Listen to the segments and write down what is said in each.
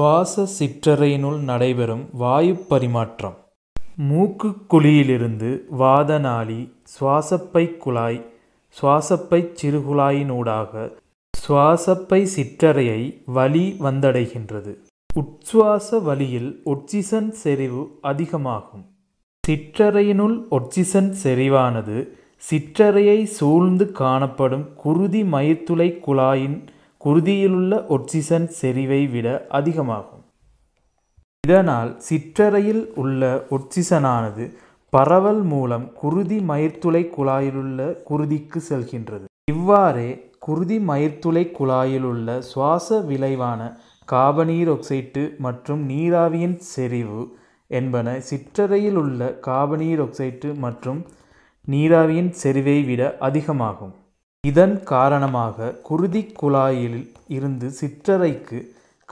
சுவாச சிற்றறையினுள் நடைபெறும் வாயு பரிமாற்றம் மூக்கு குழியிலிருந்து வாத நாளி சுவாசப்பை குழாய் சுவாசப்பை சிறுகுழாயினூடாக சுவாசப்பை சிற்றறையை வலி வந்தடைகின்றது உட்சுவாச வழியில் ஒட்சிசன் செறிவு அதிகமாகும் சிற்றறையினுள் ஒட்சிசன் செறிவானது சிற்றறையை சூழ்ந்து காணப்படும் குருதி மயத்துளை குழாயின் குருதியிலுள்ள ஒட்சிசன் செறிவை விட அதிகமாகும் இதனால் சிற்றறையில் உள்ள ஒட்சிசனானது பரவல் மூலம் குருதி மயிர்த்துளை குழாயிலுள்ள குருதிக்கு செல்கின்றது இவ்வாறே குருதி மயிர்த்துளை குழாயிலுள்ள சுவாச விளைவான காபனீர் ஒக்சைட்டு மற்றும் நீராவியின் செறிவு என்பன சிற்றறையில் உள்ள காபனீர் ஒக்சைட்டு மற்றும் நீராவியின் செறிவை விட அதிகமாகும் இதன் காரணமாக குருதிக் குழாயில் இருந்து சிற்றறைக்கு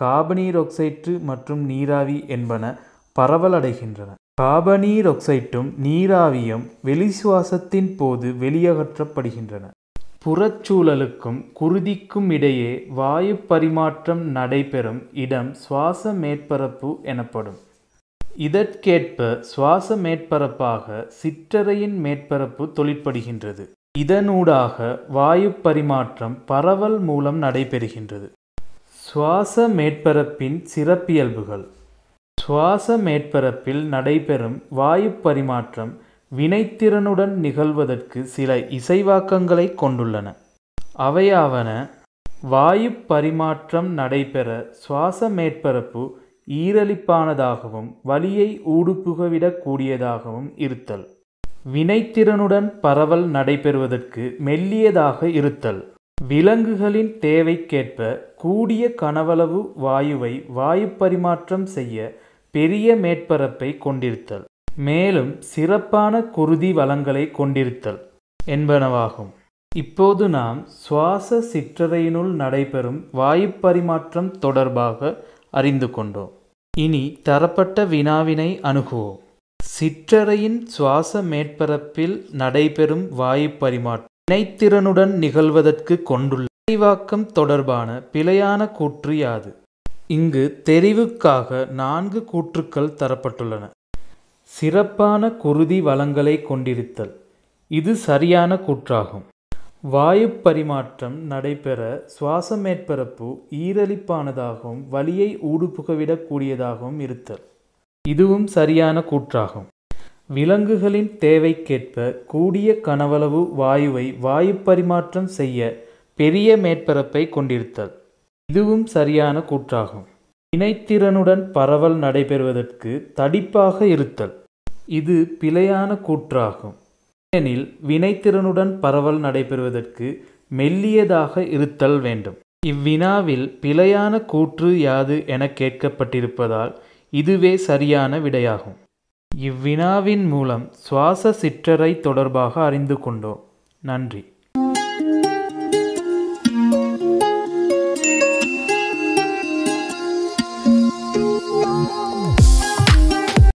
காபனீரொக்சைட்டு மற்றும் நீராவி என்பன பரவலடைகின்றன காபனீரொக்சைட்டும் நீராவியும் வெளிசுவாசத்தின் போது வெளியகற்றப்படுகின்றன புறச்சூழலுக்கும் குருதிக்கும் இடையே வாயு பரிமாற்றம் நடைபெறும் இடம் சுவாச மேற்பரப்பு எனப்படும் இதற்கேற்ப சுவாச மேற்பரப்பாக சிற்றறையின் மேற்பரப்பு தொழிற்படுகின்றது இதனூடாக வாயு பரிமாற்றம் பரவல் மூலம் நடைபெறுகின்றது சுவாச மேற்பரப்பின் சிறப்பியல்புகள் சுவாச மேற்பரப்பில் நடைபெறும் வாயு பரிமாற்றம் வினைத்திறனுடன் நிகழ்வதற்கு சில இசைவாக்கங்களைக் கொண்டுள்ளன அவையாவன வாயு பரிமாற்றம் நடைபெற சுவாச மேற்பரப்பு ஈரலிப்பானதாகவும் வலியை ஊடுபுகவிடக்கூடியதாகவும் இருத்தல் வினைத்திறனுடன் பரவல் நடைபெறுவதற்கு மெல்லியதாக இருத்தல் விலங்குகளின் தேவைக்கேற்ப கூடிய கனவளவு வாயுவை வாயு பரிமாற்றம் செய்ய பெரிய மேற்பரப்பை கொண்டிருத்தல் மேலும் சிறப்பான குருதி வளங்களை கொண்டிருத்தல் என்பனவாகும் இப்போது நாம் சுவாச சிற்றறையினுள் நடைபெறும் வாயு பரிமாற்றம் தொடர்பாக அறிந்து கொண்டோம் இனி தரப்பட்ட வினாவினை அணுகுவோம் சிற்றறையின் சுவாச மேற்பரப்பில் நடைபெறும் வாயு பரிமாற்றம் வினைத்திறனுடன் நிகழ்வதற்கு கொண்டுள்ள விரைவாக்கம் தொடர்பான பிழையான கூற்று யாது இங்கு தெரிவுக்காக நான்கு கூற்றுக்கள் தரப்பட்டுள்ளன சிறப்பான குருதி வளங்களை கொண்டிருத்தல் இது சரியான கூற்றாகும் வாயு பரிமாற்றம் நடைபெற சுவாச மேற்பரப்பு ஈரலிப்பானதாகவும் வலியை ஊடுபுகவிடக்கூடியதாகவும் இருத்தல் இதுவும் சரியான கூற்றாகும் விலங்குகளின் தேவைக்கேற்ப கூடிய கனவளவு வாயுவை வாயு பரிமாற்றம் செய்ய பெரிய மேற்பரப்பை கொண்டிருத்தல் இதுவும் சரியான கூற்றாகும் இணைத்திறனுடன் பரவல் நடைபெறுவதற்கு தடிப்பாக இருத்தல் இது பிழையான கூற்றாகும் ஏனெனில் வினைத்திறனுடன் பரவல் நடைபெறுவதற்கு மெல்லியதாக இருத்தல் வேண்டும் இவ்வினாவில் பிழையான கூற்று யாது என கேட்கப்பட்டிருப்பதால் இதுவே சரியான விடையாகும் இவ்வினாவின் மூலம் சுவாச சிற்றறை தொடர்பாக அறிந்து கொண்டோம் நன்றி